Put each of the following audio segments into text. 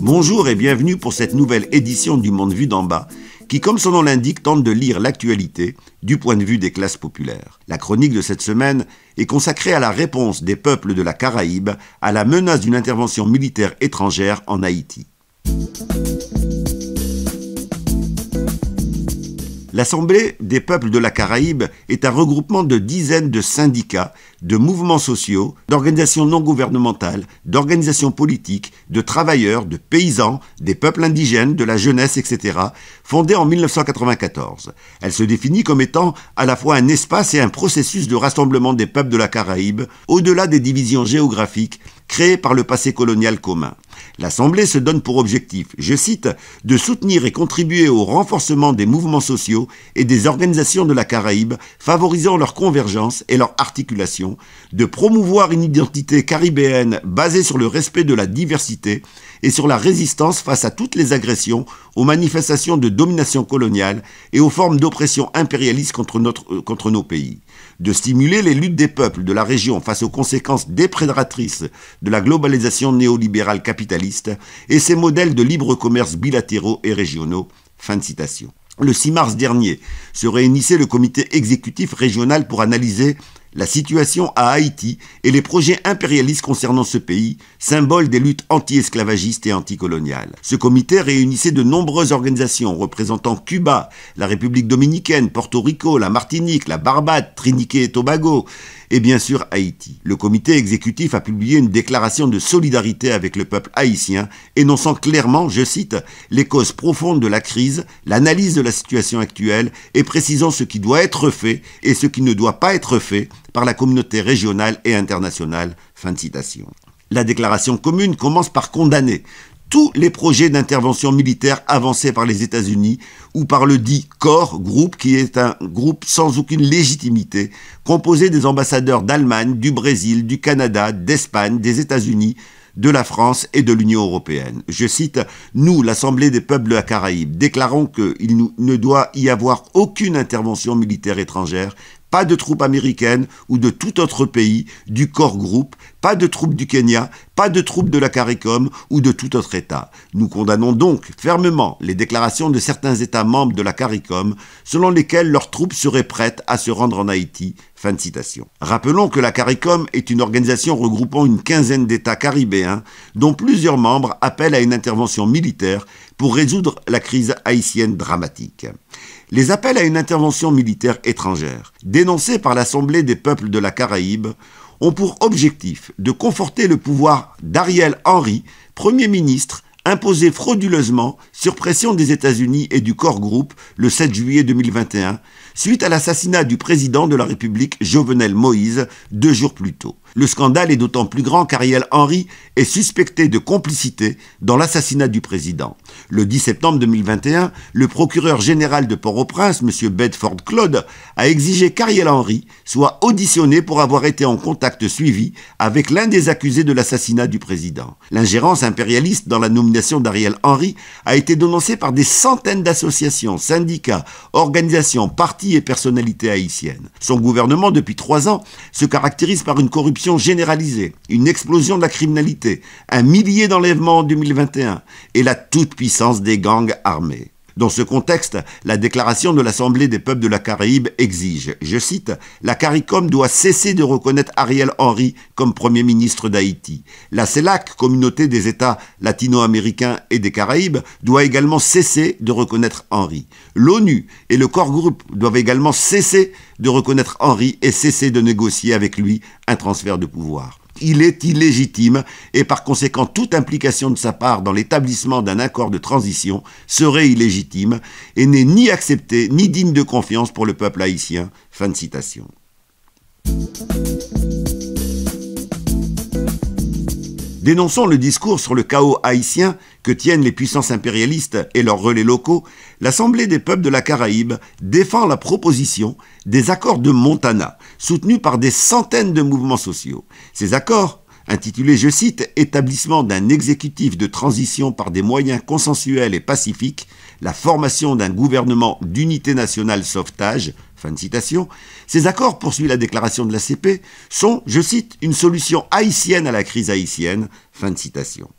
Bonjour et bienvenue pour cette nouvelle édition du Monde Vu d'en bas, qui, comme son nom l'indique, tente de lire l'actualité du point de vue des classes populaires. La chronique de cette semaine est consacrée à la réponse des peuples de la Caraïbe à la menace d'une intervention militaire étrangère en Haïti. L'Assemblée des peuples de la Caraïbe est un regroupement de dizaines de syndicats, de mouvements sociaux, d'organisations non gouvernementales, d'organisations politiques, de travailleurs, de paysans, des peuples indigènes, de la jeunesse, etc., Fondée en 1994, elle se définit comme étant à la fois un espace et un processus de rassemblement des peuples de la Caraïbe, au-delà des divisions géographiques créées par le passé colonial commun. L'Assemblée se donne pour objectif, je cite, de soutenir et contribuer au renforcement des mouvements sociaux et des organisations de la Caraïbe, favorisant leur convergence et leur articulation, de promouvoir une identité caribéenne basée sur le respect de la diversité, et sur la résistance face à toutes les agressions, aux manifestations de domination coloniale et aux formes d'oppression impérialiste contre, notre, euh, contre nos pays, de stimuler les luttes des peuples de la région face aux conséquences déprédatrices de la globalisation néolibérale capitaliste et ses modèles de libre commerce bilatéraux et régionaux. Fin de citation. Le 6 mars dernier se réunissait le comité exécutif régional pour analyser la situation à Haïti et les projets impérialistes concernant ce pays, symbole des luttes anti-esclavagistes et anticoloniales. Ce comité réunissait de nombreuses organisations représentant Cuba, la République dominicaine, Porto Rico, la Martinique, la Barbade, Trinité et Tobago, et bien sûr Haïti. Le comité exécutif a publié une déclaration de solidarité avec le peuple haïtien, énonçant clairement, je cite, les causes profondes de la crise, l'analyse de la situation actuelle et précisant ce qui doit être fait et ce qui ne doit pas être fait par la communauté régionale et internationale. Fin de citation. La déclaration commune commence par condamner tous les projets d'intervention militaire avancés par les États-Unis ou par le dit corps groupe qui est un groupe sans aucune légitimité, composé des ambassadeurs d'Allemagne, du Brésil, du Canada, d'Espagne, des États-Unis, de la France et de l'Union européenne. Je cite Nous, l'Assemblée des peuples de Caraïbes, Caraïbe, déclarons qu'il ne doit y avoir aucune intervention militaire étrangère pas de troupes américaines ou de tout autre pays, du corps groupe, pas de troupes du Kenya, pas de troupes de la CARICOM ou de tout autre État. Nous condamnons donc fermement les déclarations de certains États membres de la CARICOM selon lesquelles leurs troupes seraient prêtes à se rendre en Haïti. Fin de citation. Rappelons que la CARICOM est une organisation regroupant une quinzaine d'États caribéens dont plusieurs membres appellent à une intervention militaire pour résoudre la crise haïtienne dramatique les appels à une intervention militaire étrangère, dénoncés par l'Assemblée des peuples de la Caraïbe, ont pour objectif de conforter le pouvoir d'Ariel Henry, Premier ministre, imposé frauduleusement sur pression des États-Unis et du corps groupe le 7 juillet 2021, suite à l'assassinat du président de la République Jovenel Moïse deux jours plus tôt. Le scandale est d'autant plus grand qu'Ariel Henry est suspecté de complicité dans l'assassinat du président. Le 10 septembre 2021, le procureur général de Port-au-Prince, M. Bedford Claude, a exigé qu'Ariel Henry soit auditionné pour avoir été en contact suivi avec l'un des accusés de l'assassinat du président. L'ingérence impérialiste dans la nomination d'Ariel Henry a été dénoncée par des centaines d'associations, syndicats, organisations, partis et personnalités haïtiennes. Son gouvernement, depuis trois ans, se caractérise par une corruption généralisée, une explosion de la criminalité, un millier d'enlèvements en 2021 et la toute-puissance des gangs armés. Dans ce contexte, la déclaration de l'Assemblée des peuples de la Caraïbe exige, je cite, La CARICOM doit cesser de reconnaître Ariel Henry comme Premier ministre d'Haïti. La CELAC, communauté des États latino-américains et des Caraïbes, doit également cesser de reconnaître Henry. L'ONU et le corps Group doivent également cesser de reconnaître Henry et cesser de négocier avec lui un transfert de pouvoir il est illégitime et par conséquent toute implication de sa part dans l'établissement d'un accord de transition serait illégitime et n'est ni acceptée ni digne de confiance pour le peuple haïtien. Fin de citation. Dénonçons le discours sur le chaos haïtien que tiennent les puissances impérialistes et leurs relais locaux, l'Assemblée des peuples de la Caraïbe défend la proposition des accords de Montana, soutenu par des centaines de mouvements sociaux. Ces accords intitulés, je cite, Établissement d'un exécutif de transition par des moyens consensuels et pacifiques, la formation d'un gouvernement d'unité nationale sauvetage, fin de citation, ces accords, poursuit la déclaration de CP, sont, je cite, une solution haïtienne à la crise haïtienne, fin de citation.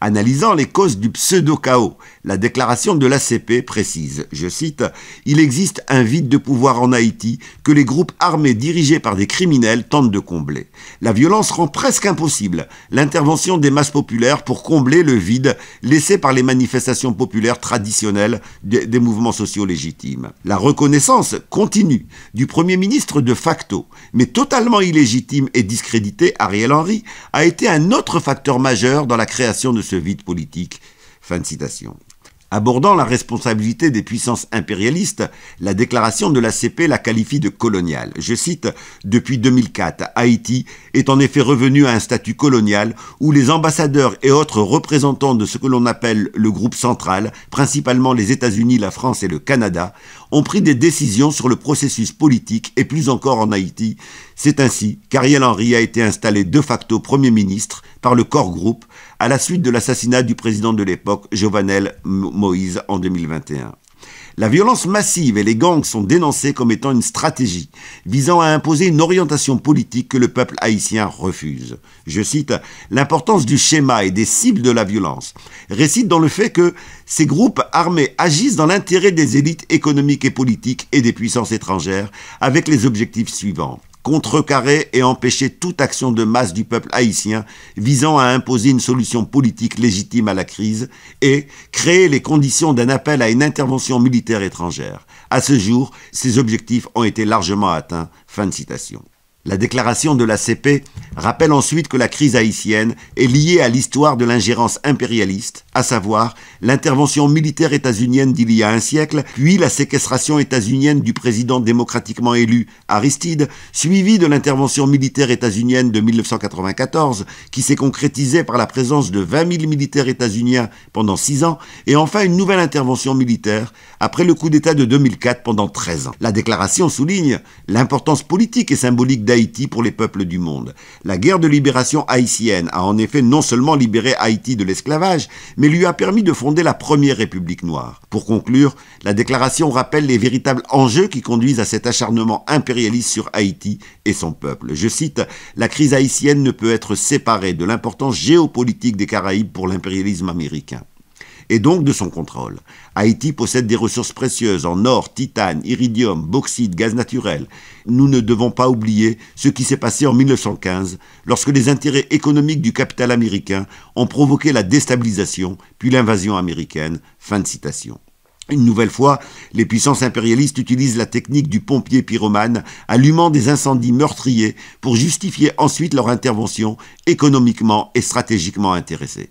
Analysant les causes du pseudo-chaos la déclaration de l'ACP précise, je cite, Il existe un vide de pouvoir en Haïti que les groupes armés dirigés par des criminels tentent de combler. La violence rend presque impossible l'intervention des masses populaires pour combler le vide laissé par les manifestations populaires traditionnelles des mouvements sociaux légitimes. La reconnaissance continue du Premier ministre de facto, mais totalement illégitime et discrédité, Ariel Henry, a été un autre facteur majeur dans la création de ce vide politique. Fin de citation. Abordant la responsabilité des puissances impérialistes, la déclaration de la CP la qualifie de coloniale. Je cite Depuis 2004, Haïti est en effet revenu à un statut colonial où les ambassadeurs et autres représentants de ce que l'on appelle le groupe central, principalement les États-Unis, la France et le Canada, ont pris des décisions sur le processus politique et plus encore en Haïti. C'est ainsi qu'Ariel Henry a été installé de facto Premier ministre par le corps groupe à la suite de l'assassinat du président de l'époque, Jovanel Moïse, en 2021. La violence massive et les gangs sont dénoncés comme étant une stratégie visant à imposer une orientation politique que le peuple haïtien refuse. Je cite L'importance du schéma et des cibles de la violence réside dans le fait que ces groupes armés agissent dans l'intérêt des élites économiques et politiques et des puissances étrangères avec les objectifs suivants contrecarrer et empêcher toute action de masse du peuple haïtien visant à imposer une solution politique légitime à la crise et créer les conditions d'un appel à une intervention militaire étrangère. À ce jour, ces objectifs ont été largement atteints. Fin de citation. La déclaration de la CP rappelle ensuite que la crise haïtienne est liée à l'histoire de l'ingérence impérialiste, à savoir l'intervention militaire états-unienne d'il y a un siècle, puis la séquestration états-unienne du président démocratiquement élu Aristide, suivie de l'intervention militaire états-unienne de 1994, qui s'est concrétisée par la présence de 20 000 militaires états-uniens pendant 6 ans, et enfin une nouvelle intervention militaire après le coup d'État de 2004 pendant 13 ans. La déclaration souligne l'importance politique et symbolique d'Haïti pour les peuples du monde la guerre de libération haïtienne a en effet non seulement libéré Haïti de l'esclavage, mais lui a permis de fonder la première République noire. Pour conclure, la déclaration rappelle les véritables enjeux qui conduisent à cet acharnement impérialiste sur Haïti et son peuple. Je cite, La crise haïtienne ne peut être séparée de l'importance géopolitique des Caraïbes pour l'impérialisme américain et donc de son contrôle. Haïti possède des ressources précieuses en or, titane, iridium, bauxite, gaz naturel. Nous ne devons pas oublier ce qui s'est passé en 1915, lorsque les intérêts économiques du capital américain ont provoqué la déstabilisation, puis l'invasion américaine. Fin de citation. Une nouvelle fois, les puissances impérialistes utilisent la technique du pompier pyromane, allumant des incendies meurtriers pour justifier ensuite leur intervention économiquement et stratégiquement intéressée.